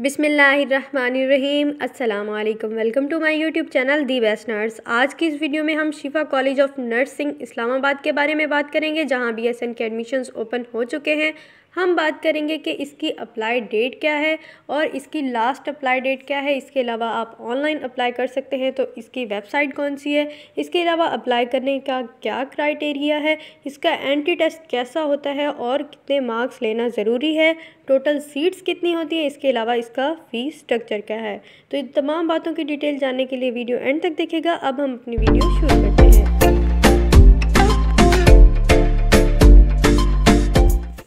बिसमीम अल्लाम welcome to my YouTube channel the best nurse आज की इस वीडियो में हम शिफा कॉलेज ऑफ नर्सिंग इस्लामाबाद के बारे में बात करेंगे जहां बीएसएन के एडमिशन्स ओपन हो चुके हैं हम बात करेंगे कि इसकी अप्लाई डेट क्या है और इसकी लास्ट अप्लाई डेट क्या है इसके अलावा आप ऑनलाइन अप्लाई कर सकते हैं तो इसकी वेबसाइट कौन सी है इसके अलावा अप्लाई करने का क्या क्राइटेरिया है इसका एंटी टेस्ट कैसा होता है और कितने मार्क्स लेना ज़रूरी है टोटल सीट्स कितनी होती है इसके अलावा इसका फ़ी स्ट्रक्चर क्या है तो इन तमाम बातों की डिटेल जानने के लिए वीडियो एंड तक देखेगा अब हम अपनी वीडियो शुरू करते हैं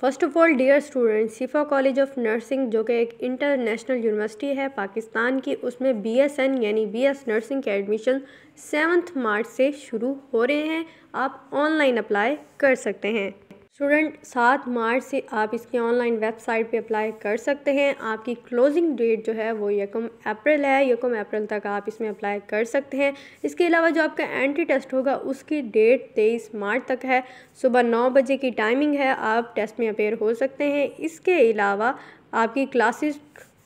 first of all dear student Shifa college of nursing जो कि एक इंटरनेशनल यूनिवर्सिटी है पाकिस्तान की उसमें बीएसएन यानी बीएस नर्सिंग के एडमिशन सेवन्थ मार्च से शुरू हो रहे हैं आप ऑनलाइन अप्लाई कर सकते हैं स्टूडेंट सात मार्च से आप इसके ऑनलाइन वेबसाइट पे अप्लाई कर सकते हैं आपकी क्लोजिंग डेट जो है वो यकम अप्रैल है यकम अप्रैल तक आप इसमें अप्लाई कर सकते हैं इसके अलावा जो आपका एंट्री टेस्ट होगा उसकी डेट तेईस मार्च तक है सुबह नौ बजे की टाइमिंग है आप टेस्ट में अपेयर हो सकते हैं इसके अलावा आपकी क्लासेस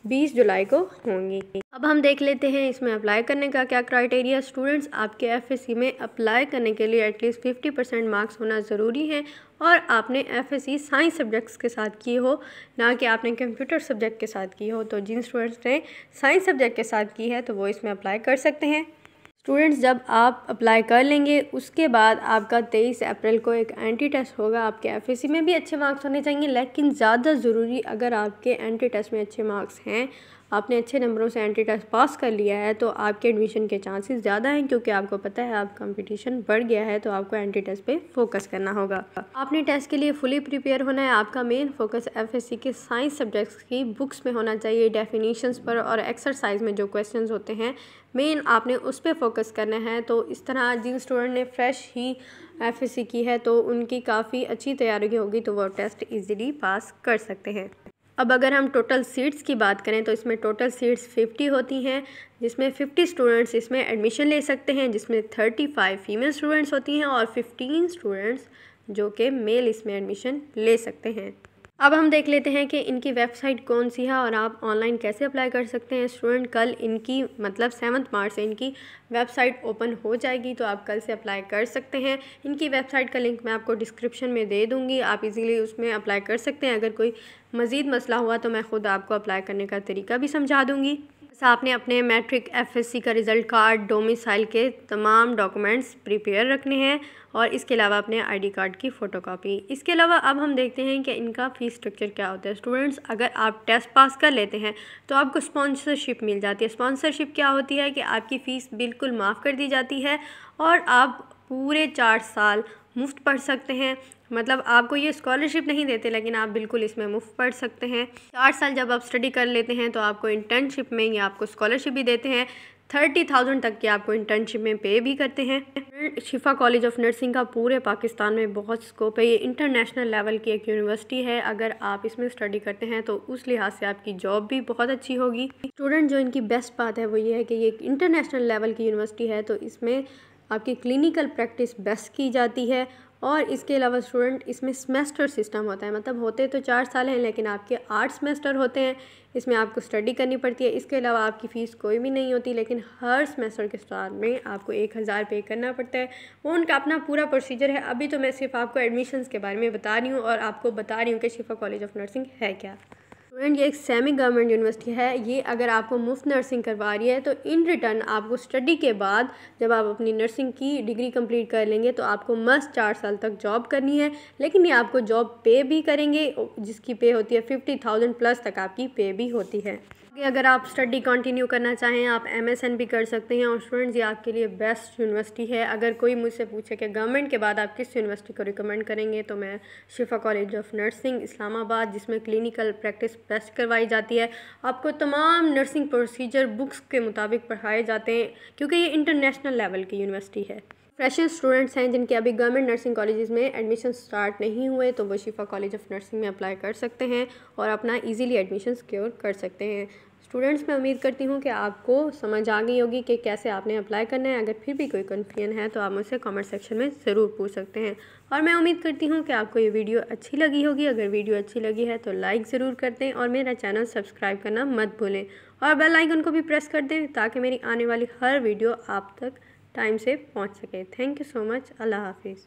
बीस जुलाई को होंगी अब हम देख लेते हैं इसमें अप्लाई करने का क्या क्राइटेरिया स्टूडेंट्स आपके एफएससी में अप्लाई करने के लिए एटलीस्ट फिफ्टी परसेंट मार्क्स होना ज़रूरी है और आपने एफएससी साइंस सब्जेक्ट्स के साथ की हो ना कि आपने कंप्यूटर सब्जेक्ट के साथ की हो तो जिन स्टूडेंट्स ने साइंस सब्जेक्ट के साथ की है तो वो इसमें अप्लाई कर सकते हैं स्टूडेंट्स जब आप अप्लाई कर लेंगे उसके बाद आपका तेईस अप्रैल को एक एंटी टेस्ट होगा आपके एफ में भी अच्छे मार्क्स होने चाहिए लेकिन ज़्यादा ज़रूरी अगर आपके एंटी टेस्ट में अच्छे मार्क्स हैं आपने अच्छे नंबरों से एंट्री टेस्ट पास कर लिया है तो आपके एडमिशन के चांसेस ज़्यादा हैं क्योंकि आपको पता है आप कंपटीशन बढ़ गया है तो आपको एंट्री टेस्ट पे फोकस करना होगा आपने टेस्ट के लिए फुली प्रिपेयर होना है आपका मेन फोकस एफ के साइंस सब्जेक्ट्स की बुक्स में होना चाहिए डेफिनीशंस पर और एक्सरसाइज में जो क्वेश्चन होते हैं मेन आपने उस पर फोकस करना है तो इस तरह जिन स्टूडेंट ने फ्रेश ही एफ की है तो उनकी काफ़ी अच्छी तैयारी होगी तो वो टेस्ट ईजिली पास कर सकते हैं अब अगर हम टोटल सीट्स की बात करें तो इसमें टोटल सीट्स फिफ्टी होती हैं जिसमें फिफ्टी स्टूडेंट्स इसमें एडमिशन ले सकते हैं जिसमें थर्टी फाइव फीमेल स्टूडेंट्स होती हैं और फिफ्टीन स्टूडेंट्स जो कि मेल इसमें एडमिशन ले सकते हैं अब हम देख लेते हैं कि इनकी वेबसाइट कौन सी है और आप ऑनलाइन कैसे अप्लाई कर सकते हैं स्टूडेंट कल इनकी मतलब सेवन्थ मार्च से इनकी वेबसाइट ओपन हो जाएगी तो आप कल से अप्लाई कर सकते हैं इनकी वेबसाइट का लिंक मैं आपको डिस्क्रिप्शन में दे दूँगी आप इजीली उसमें अप्लाई कर सकते हैं अगर कोई मज़ीद मसला हुआ तो मैं ख़ुद आपको अप्लाई करने का तरीका भी समझा दूँगी आपने अपने मैट्रिक एफएससी का रिज़ल्ट कार्ड डोमिसाइल के तमाम डॉक्यूमेंट्स प्रिपेयर रखने हैं और इसके अलावा अपने आईडी कार्ड की फ़ोटोकॉपी इसके अलावा अब हम देखते हैं कि इनका फ़ीस स्ट्रक्चर क्या होता है स्टूडेंट्स अगर आप टेस्ट पास कर लेते हैं तो आपको स्पॉन्सरशिप मिल जाती है स्पॉन्सरशिप क्या होती है कि आपकी फ़ीस बिल्कुल माफ़ कर दी जाती है और आप पूरे चार साल मुफ्त पढ़ सकते हैं मतलब आपको ये स्कॉलरशिप नहीं देते लेकिन आप बिल्कुल इसमें मुफ्त पढ़ सकते हैं चार साल जब आप स्टडी कर लेते हैं तो आपको इंटर्नशिप में या आपको स्कॉलरशिप भी देते हैं थर्टी थाउजेंड तक की आपको इंटर्नशिप में पे भी करते हैं शिफा कॉलेज ऑफ नर्सिंग का पूरे पाकिस्तान में बहुत स्कोप है ये इंटरनेशनल लेवल की एक यूनिवर्सिटी है अगर आप इसमें स्टडी करते हैं तो उस लिहाज से आपकी जॉब भी बहुत अच्छी होगी स्टूडेंट जो इनकी बेस्ट बात है वो ये है कि ये एक इंटरनेशनल लेवल की यूनिवर्सिटी है तो इसमें आपकी क्लिनिकल प्रैक्टिस बेस्ट की जाती है और इसके अलावा स्टूडेंट इसमें सेमेस्टर सिस्टम होता है मतलब होते तो चार साल हैं लेकिन आपके आठ सेमेस्टर होते हैं इसमें आपको स्टडी करनी पड़ती है इसके अलावा आपकी फ़ीस कोई भी नहीं होती लेकिन हर सेमेस्टर के साथ में आपको एक हज़ार पे करना पड़ता है वो उनका अपना पूरा प्रोसीजर है अभी तो मैं सिर्फ आपको एडमिशन्स के बारे में बता रही हूँ और आपको बता रही हूँ कि शिफा कॉलेज ऑफ नर्सिंग है क्या स्टूडेंट ये एक सेमी गवर्नमेंट यूनिवर्सिटी है ये अगर आपको मुफ्त नर्सिंग करवा रही है तो इन रिटर्न आपको स्टडी के बाद जब आप अपनी नर्सिंग की डिग्री कंप्लीट कर लेंगे तो आपको मस्त चार साल तक जॉब करनी है लेकिन ये आपको जॉब पे भी करेंगे जिसकी पे होती है फिफ्टी थाउजेंड प्लस तक आपकी पे भी होती है अगर आप स्टडी कंटिन्यू करना चाहें आप एमएसएन भी कर सकते हैं और स्टूडेंट्स ये आपके लिए बेस्ट यूनिवर्सिटी है अगर कोई मुझसे पूछे कि गवर्नमेंट के बाद आप किस यूनिवर्सिटी को रिकमेंड करेंगे तो मैं शिफा कॉलेज ऑफ नर्सिंग इस्लामाबाद जिसमें क्लिनिकल प्रैक्टिस बेस्ट करवाई जाती है आपको तमाम नर्सिंग प्रोसीजर बुक्स के मुताबिक पढ़ाए जाते हैं क्योंकि ये इंटरनेशनल लेवल की यूनिवर्सिटी है फ्रेशर स्टूडेंट्स हैं जिनके अभी गवर्नमेंट नर्सिंग कॉलेजेस में एडमिशन स्टार्ट नहीं हुए तो वो शिफा कॉलेज ऑफ नर्सिंग में अप्लाई कर सकते हैं और अपना इजीली एडमिशन सिक्योर कर सकते हैं स्टूडेंट्स मैं उम्मीद करती हूँ कि आपको समझ आ गई होगी कि कैसे आपने अप्लाई करना है अगर फिर भी कोई कन्फ्यूजन है तो आप मुझसे कमेंट सेक्शन में ज़रूर पूछ सकते हैं और मैं उम्मीद करती हूँ कि आपको ये वीडियो अच्छी लगी होगी अगर वीडियो अच्छी लगी है तो लाइक ज़रूर कर दें और मेरा चैनल सब्सक्राइब करना मत भूलें और बेल आइकन को भी प्रेस कर दें ताकि मेरी आने वाली हर वीडियो आप तक टाइम से पहुंच सके थैंक यू सो मच अल्लाह हाफिज़